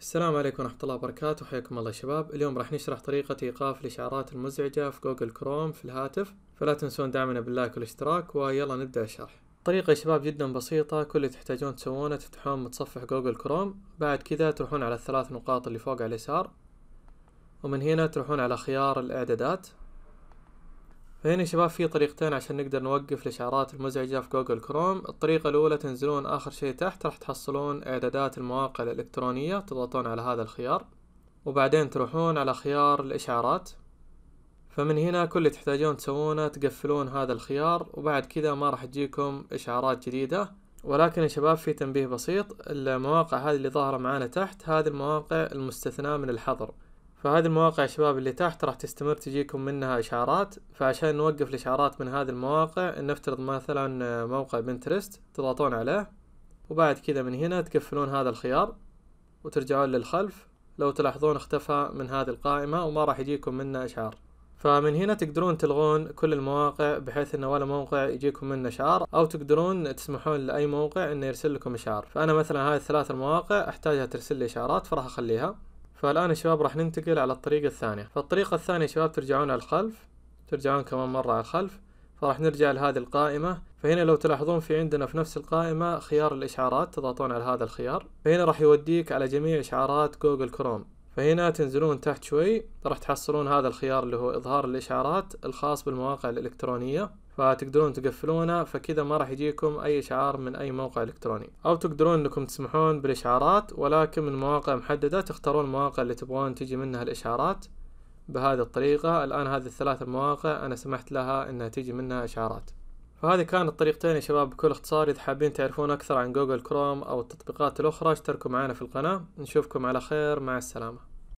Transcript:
السلام عليكم ورحمة الله وبركاته حياكم الله شباب اليوم راح نشرح طريقة إيقاف الإشعارات المزعجة في جوجل كروم في الهاتف فلا تنسون دعمنا باللايك والاشتراك ويلا نبدأ الشرح طريقة يا شباب جدا بسيطة كل اللي تحتاجون تسوونه تفتحون متصفح جوجل كروم بعد كذا تروحون على الثلاث نقاط اللي فوق على اليسار ومن هنا تروحون على خيار الإعدادات فهنا يا شباب في طريقتين عشان نقدر نوقف الاشعارات المزعجة في جوجل كروم الطريقة الاولى تنزلون اخر شيء تحت راح تحصلون اعدادات المواقع الالكترونية تضغطون على هذا الخيار وبعدين تروحون على خيار الاشعارات فمن هنا كل اللي تحتاجون تسوونه تقفلون هذا الخيار وبعد كذا ما راح تجيكم اشعارات جديدة ولكن يا شباب في تنبيه بسيط المواقع هذه اللي ظاهرة معانا تحت هذه المواقع المستثناة من الحظر فهذه المواقع يا شباب اللي تحت راح تستمر تجيكم منها اشعارات فعشان نوقف الاشعارات من هذه المواقع نفترض مثلا آه، موقع بنترست تضغطون عليه وبعد كذا من هنا تقفلون هذا الخيار وترجعون للخلف لو تلاحظون اختفى من هذه القائمة وما راح يجيكم منه اشعار فمن هنا تقدرون تلغون كل المواقع بحيث انه ولا موقع يجيكم منه اشعار او تقدرون تسمحون لاي موقع انه يرسل لكم اشعار فانا مثلا هذه الثلاث المواقع احتاجها ترسل لي اشعارات فراح اخليها فالآن يا شباب راح ننتقل على الطريقة الثانية فالطريقة الثانية يا شباب ترجعون على الخلف ترجعون كمان مرة على الخلف فراح نرجع لهذه القائمة فهنا لو تلاحظون في عندنا في نفس القائمة خيار الإشعارات تضغطون على هذا الخيار فهنا راح يوديك على جميع إشعارات جوجل كروم فهنا تنزلون تحت شوي راح تحصلون هذا الخيار اللي هو إظهار الإشعارات الخاص بالمواقع الإلكترونية فتقدرون تقفلونه فكذا ما راح يجيكم أي إشعار من أي موقع إلكتروني أو تقدرون أنكم تسمحون بالإشعارات ولكن من مواقع محددة تختارون المواقع اللي تبغون تجي منها الإشعارات بهذه الطريقة الآن هذه الثلاث مواقع أنا سمحت لها أنها تجي منها إشعارات فهذه كانت طريقتين يا شباب بكل اختصار اذا حابين تعرفون اكثر عن جوجل كروم او التطبيقات الاخرى اشتركوا معنا في القناة نشوفكم على خير مع السلامة